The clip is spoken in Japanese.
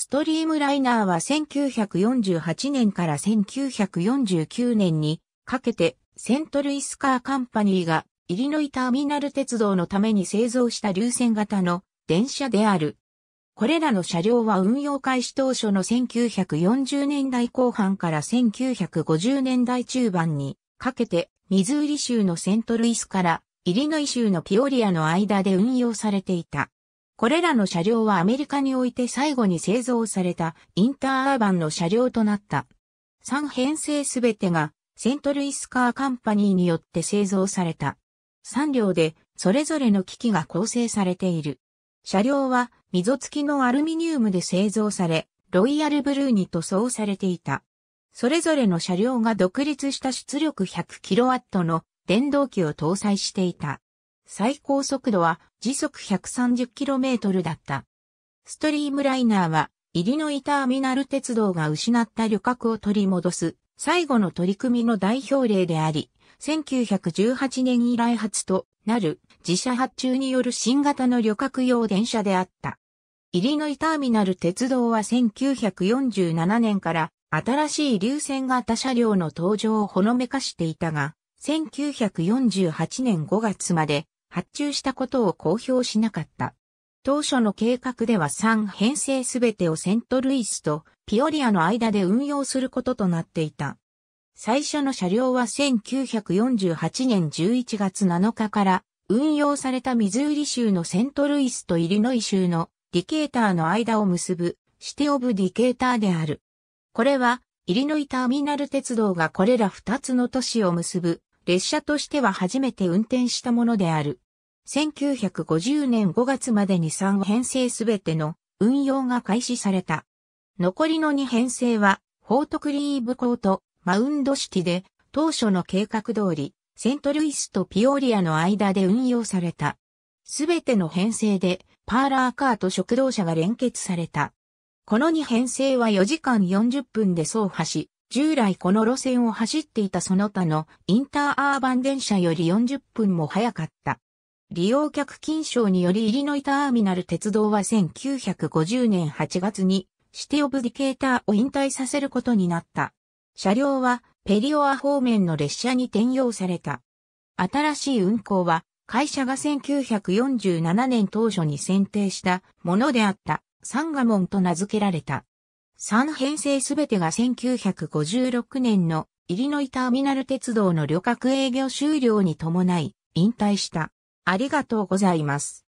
ストリームライナーは1948年から1949年にかけてセントルイスカーカンパニーがイリノイターミナル鉄道のために製造した流線型の電車である。これらの車両は運用開始当初の1940年代後半から1950年代中盤にかけてミズーリ州のセントルイスからイリノイ州のピオリアの間で運用されていた。これらの車両はアメリカにおいて最後に製造されたインターアーバンの車両となった。3編成すべてがセントルイスカーカンパニーによって製造された。3両でそれぞれの機器が構成されている。車両は溝付きのアルミニウムで製造され、ロイヤルブルーに塗装されていた。それぞれの車両が独立した出力 100kW の電動機を搭載していた。最高速度は時速 130km だった。ストリームライナーは、イリノイターミナル鉄道が失った旅客を取り戻す、最後の取り組みの代表例であり、1918年以来初となる自社発注による新型の旅客用電車であった。イリノイターミナル鉄道は1947年から新しい流線型車両の登場をほのめかしていたが、1948年5月まで発注したことを公表しなかった。当初の計画では3編成すべてをセントルイスとピオリアの間で運用することとなっていた。最初の車両は1948年11月7日から運用されたミズーリ州のセントルイスとイリノイ州のディケーターの間を結ぶシテオブディケーターである。これはイリノイターミナル鉄道がこれら2つの都市を結ぶ列車としては初めて運転したものである。1950年5月までに3編成すべての運用が開始された。残りの2編成は、フォートクリーブ港とマウンドシティで、当初の計画通り、セントルイスとピオリアの間で運用された。すべての編成で、パーラーカーと食堂車が連結された。この2編成は4時間40分で走破し、従来この路線を走っていたその他のインターアーバン電車より40分も早かった。利用客金賞によりイリノイターミナル鉄道は1950年8月にシティオブディケーターを引退させることになった。車両はペリオア方面の列車に転用された。新しい運行は会社が1947年当初に選定したものであったサンガモンと名付けられた。3編成すべてが1956年のイリノイターミナル鉄道の旅客営業終了に伴い引退した。ありがとうございます。